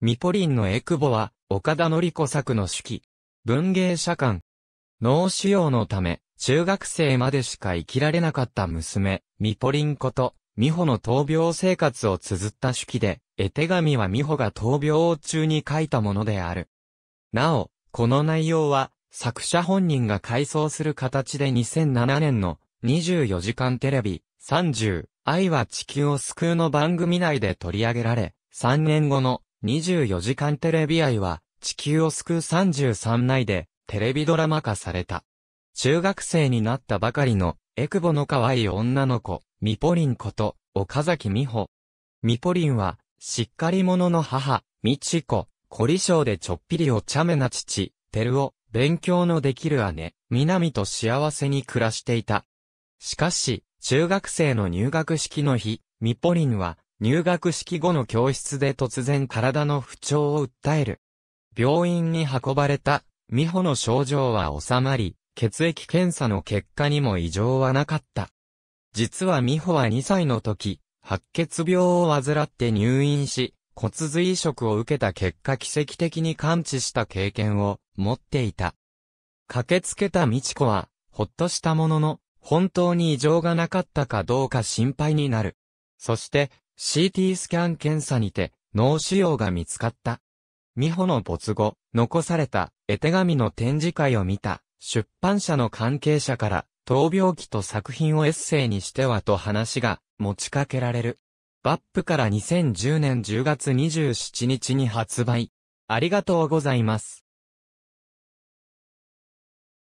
ミポリンのエクボは、岡田典子作の手記。文芸社館。脳腫瘍のため、中学生までしか生きられなかった娘、ミポリンこと、ミホの闘病生活を綴った手記で、絵手紙はミホが闘病中に書いたものである。なお、この内容は、作者本人が回想する形で2007年の24時間テレビ30愛は地球を救うの番組内で取り上げられ、3年後の24時間テレビ愛は、地球を救う33内で、テレビドラマ化された。中学生になったばかりの、エクボの可愛い女の子、ミポリンこと、岡崎美穂。ミポリンは、しっかり者の母、ミチコ、凝り性でちょっぴりお茶目な父、テルを、勉強のできる姉、ミナミと幸せに暮らしていた。しかし、中学生の入学式の日、ミポリンは、入学式後の教室で突然体の不調を訴える。病院に運ばれた、美穂の症状は収まり、血液検査の結果にも異常はなかった。実は美穂は2歳の時、白血病を患って入院し、骨髄移植を受けた結果奇跡的に感知した経験を持っていた。駆けつけた美智子は、ほっとしたものの、本当に異常がなかったかどうか心配になる。そして、CT スキャン検査にて脳腫瘍が見つかった。美穂の没後、残された絵手紙の展示会を見た出版社の関係者から闘病記と作品をエッセイにしてはと話が持ちかけられる。バップから2010年10月27日に発売。ありがとうございます。